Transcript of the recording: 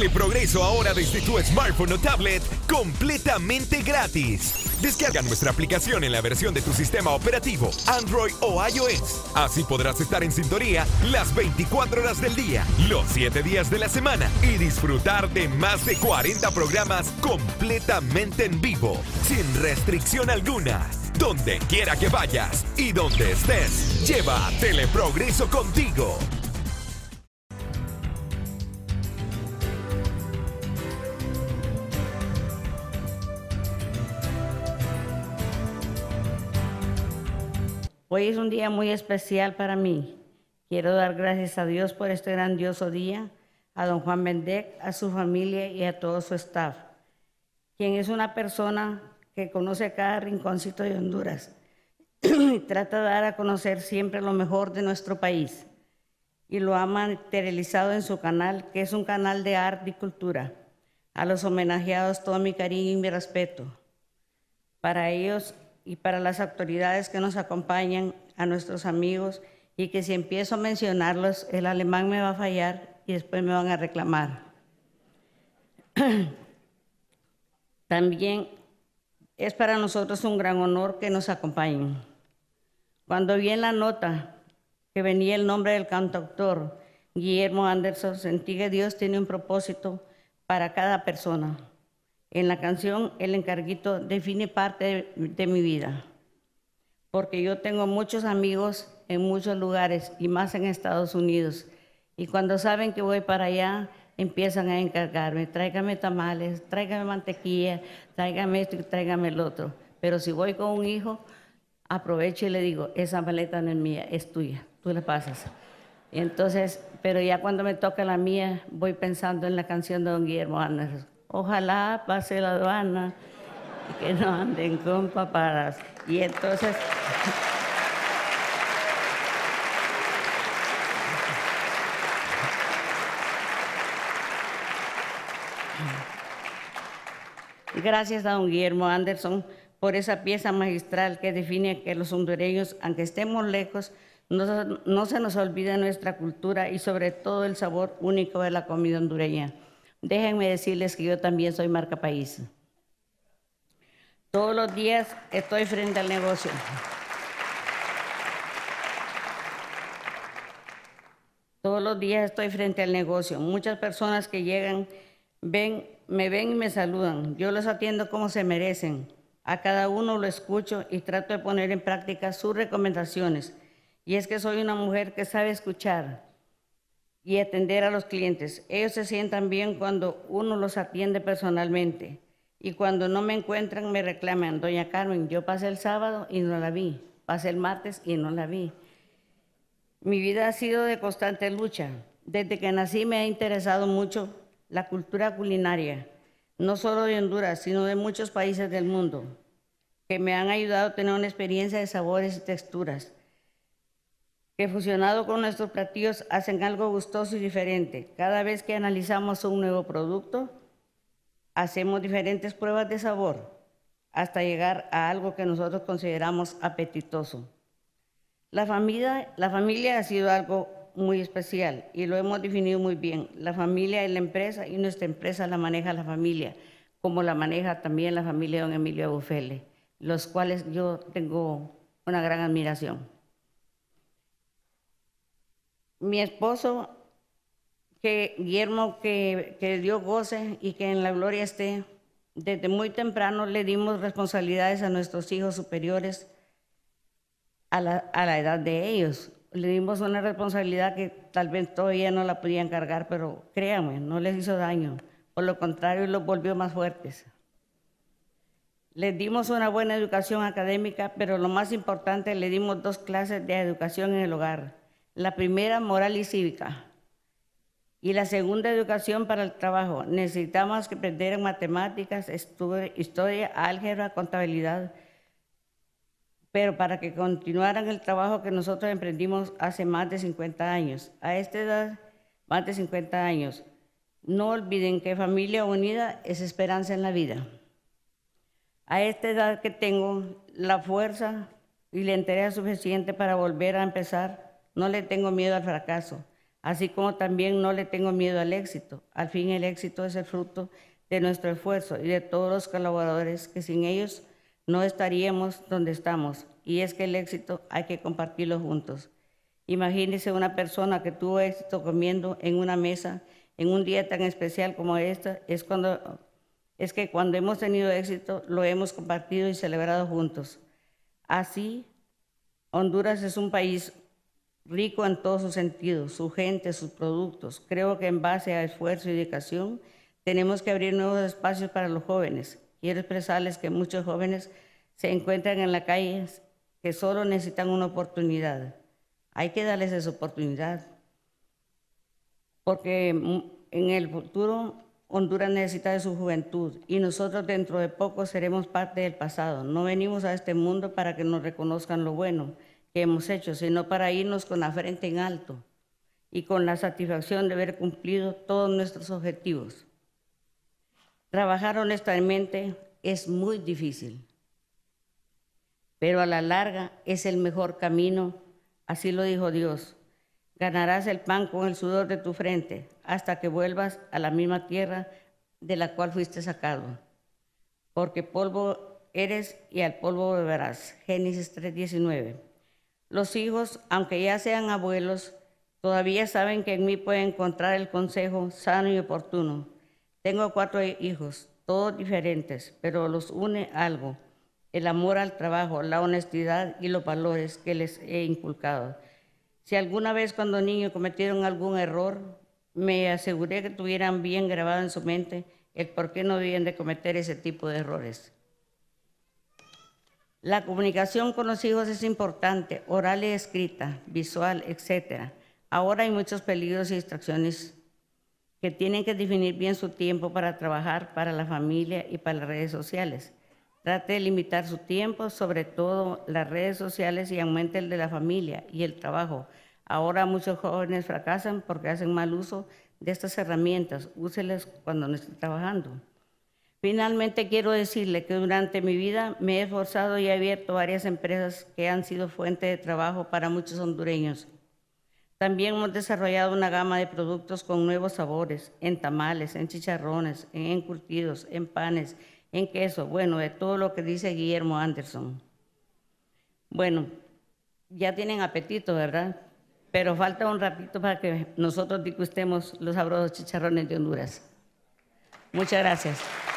Teleprogreso progreso ahora desde tu smartphone o tablet completamente gratis. Descarga nuestra aplicación en la versión de tu sistema operativo, Android o iOS. Así podrás estar en sintonía las 24 horas del día, los 7 días de la semana y disfrutar de más de 40 programas completamente en vivo, sin restricción alguna. Donde quiera que vayas y donde estés, lleva Teleprogreso contigo. Hoy es un día muy especial para mí. Quiero dar gracias a Dios por este grandioso día, a don Juan Mendez, a su familia y a todo su staff, quien es una persona que conoce cada rinconcito de Honduras y trata de dar a conocer siempre lo mejor de nuestro país. Y lo ha materializado en su canal, que es un canal de arte y cultura. A los homenajeados todo mi cariño y mi respeto. Para ellos y para las autoridades que nos acompañan, a nuestros amigos, y que si empiezo a mencionarlos, el alemán me va a fallar y después me van a reclamar. También es para nosotros un gran honor que nos acompañen. Cuando vi en la nota que venía el nombre del cantautor Guillermo Anderson, sentí que Dios tiene un propósito para cada persona. En la canción El encarguito define parte de, mi vida, porque yo tengo muchos amigos en muchos lugares y más en Estados Unidos. Y cuando saben que voy para allá, empiezan a encargarme, tráigame tamales, tráigame mantequilla, tráigame esto y tráigame el otro. Pero si voy con un hijo, aprovecho y le digo, esa maleta no es mía, es tuya, tú la pasas. Entonces, pero ya cuando me toca la mía, voy pensando en la canción de Don Guillermo Anderson. Ojalá pase la aduana y que no anden con papadas. Y entonces. Gracias a don Guillermo Anderson por esa pieza magistral que define que los hondureños, aunque estemos lejos, no, no, se nos olvida nuestra cultura y sobre todo el sabor único de la comida hondureña. Déjenme decirles que yo también soy marca país. Todos los días estoy frente al negocio. Todos los días estoy frente al negocio. Muchas personas que llegan ven, me ven y me saludan. Yo los atiendo como se merecen. A cada uno lo escucho y trato de poner en práctica sus recomendaciones. Y es que soy una mujer que sabe escuchar, y atender a los clientes. Ellos se sientan bien cuando uno los atiende personalmente. Y cuando no me encuentran, me reclaman, Doña Carmen, yo pasé el sábado y no la vi, pasé el martes y no la vi. Mi vida ha sido de constante lucha. Desde que nací me ha interesado mucho la cultura culinaria, no solo de Honduras, sino de muchos países del mundo, que me han ayudado a tener una experiencia de sabores y texturas que fusionado con nuestros platillos hacen algo gustoso y diferente. Cada vez que analizamos un nuevo producto, hacemos diferentes pruebas de sabor hasta llegar a algo que nosotros consideramos apetitoso. La familia, ha sido algo muy especial y lo hemos definido muy bien. La familia es la empresa y nuestra empresa la maneja la familia, como la maneja también la familia de don Emilio Bufele, los cuales yo tengo una gran admiración mi esposo, que Guillermo, que, que Dios goce y que en la gloria esté. Desde muy temprano le dimos responsabilidades a nuestros hijos superiores a la, a la edad de ellos. Le dimos una responsabilidad que tal vez todavía no la podían cargar, pero créanme, no les hizo daño. Por lo contrario, los volvió más fuertes. Les dimos una buena educación académica, pero lo más importante, le dimos dos clases de educación en el hogar la primera, moral y cívica. Y la segunda, educación para el trabajo. Necesitamos que aprendieran matemáticas matemáticas, historia, álgebra, contabilidad. Pero para que continuaran el trabajo que nosotros emprendimos hace más de 50 años. A esta edad, más de 50 años. No olviden que familia unida es esperanza en la vida. A esta edad que tengo la fuerza y la entereza suficiente para volver a empezar no le tengo miedo al fracaso, así como también no le tengo miedo al éxito. Al fin el éxito es el fruto de nuestro esfuerzo y de todos los colaboradores que sin ellos no estaríamos donde estamos. Y es que el éxito hay que compartirlo juntos. Imagínese una persona que tuvo éxito comiendo en una mesa en un día tan especial como este. es cuando es que cuando hemos tenido éxito lo hemos compartido y celebrado juntos. Así, Honduras es un país rico en todos sus sentidos, su gente, sus productos. Creo que en base a esfuerzo y dedicación tenemos que abrir nuevos espacios para los jóvenes. Quiero expresarles que muchos jóvenes se encuentran en la calle que solo necesitan una oportunidad. Hay que darles esa oportunidad, porque en el futuro Honduras necesita de su juventud y nosotros dentro de poco seremos parte del pasado. No venimos a este mundo para que nos reconozcan lo bueno, que hemos hecho, sino para irnos con la frente en alto y con la satisfacción de haber cumplido todos nuestros objetivos. Trabajar honestamente es muy difícil, pero a la larga es el mejor camino, así lo dijo Dios. Ganarás el pan con el sudor de tu frente hasta que vuelvas a la misma tierra de la cual fuiste sacado, porque polvo eres y al polvo beberás. Génesis 3:19. Los hijos, aunque ya sean abuelos, todavía saben que en mí pueden encontrar el consejo sano y oportuno. Tengo cuatro hijos, todos diferentes, pero los une algo, el amor al trabajo, la honestidad y los valores que les he inculcado. Si alguna vez cuando niño cometieron algún error, me aseguré que tuvieran bien grabado en su mente el por qué no debían de cometer ese tipo de errores. La comunicación con los hijos es importante, oral y escrita, visual, etc. Ahora hay muchos peligros y distracciones que tienen que definir bien su tiempo para trabajar, para la familia y para las redes sociales. Trate de limitar su tiempo, sobre todo las redes sociales y aumente el de la familia y el trabajo. Ahora muchos jóvenes fracasan porque hacen mal uso de estas herramientas. Úselas cuando no estén trabajando. Finalmente quiero decirle que durante mi vida me he esforzado y he abierto varias empresas que han sido fuente de trabajo para muchos hondureños. También hemos desarrollado una gama de productos con nuevos sabores, en tamales, en chicharrones, en encurtidos, en panes, en queso, bueno, de todo lo que dice Guillermo Anderson. Bueno, ya tienen apetito, ¿verdad? Pero falta un ratito para que nosotros disgustemos los sabrosos chicharrones de Honduras. Muchas gracias.